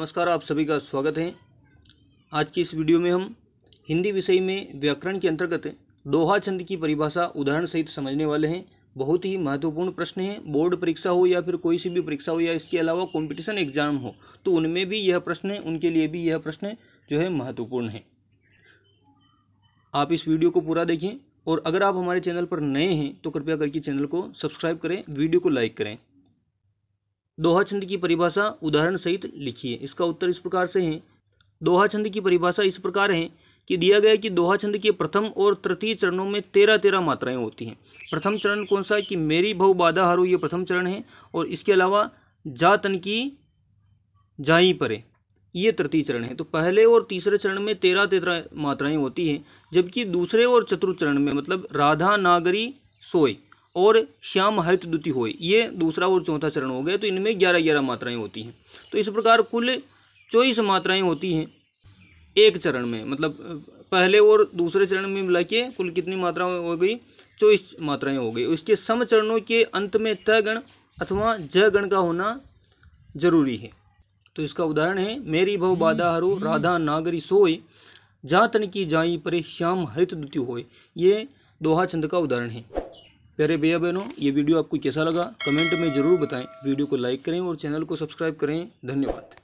नमस्कार आप सभी का स्वागत है आज की इस वीडियो में हम हिंदी विषय में व्याकरण के अंतर्गत दोहा छंद की परिभाषा उदाहरण सहित समझने वाले हैं बहुत ही महत्वपूर्ण प्रश्न है बोर्ड परीक्षा हो या फिर कोई सी भी परीक्षा हो या इसके अलावा कंपटीशन एग्जाम हो तो उनमें भी यह प्रश्न है उनके लिए भी यह प्रश्न जो है महत्वपूर्ण है आप इस वीडियो को पूरा देखें और अगर आप हमारे चैनल पर नए हैं तो कृपया करके चैनल को सब्सक्राइब करें वीडियो को लाइक करें दोहा छंद की परिभाषा उदाहरण सहित लिखिए इसका उत्तर इस प्रकार से है दोहा छंद की परिभाषा इस प्रकार है कि दिया गया कि दोहा छंद के प्रथम और तृतीय चरणों में तेरह तेरह मात्राएं होती हैं प्रथम चरण कौन सा है कि मेरी भव बाधा हारो ये प्रथम चरण है और इसके अलावा जा तन की जाई परे ये तृतीय चरण है तो पहले और तीसरे चरण में तेरह तेरह मात्राएं होती हैं जबकि दूसरे और चतुर्थ चरण में मतलब राधा नागरी सोई और श्याम हरित द्वितीय होए ये दूसरा और चौथा चरण हो गया तो इनमें ग्यारह ग्यारह मात्राएं होती हैं तो इस प्रकार कुल चौबीस मात्राएं होती हैं एक चरण में मतलब पहले और दूसरे चरण में मिला के कुल कितनी मात्रा हो गई चौबीस मात्राएं हो गई उसके सम चरणों के अंत में त गण अथवा ज गण का होना जरूरी है तो इसका उदाहरण है मेरी भव बाधा हरु राधा नागरी सोय जातन की जाई परे श्याम हरित द्युति होय ये दोहा छंद का उदाहरण है प्यारे भैया बहनों ये वीडियो आपको कैसा लगा कमेंट में ज़रूर बताएं वीडियो को लाइक करें और चैनल को सब्सक्राइब करें धन्यवाद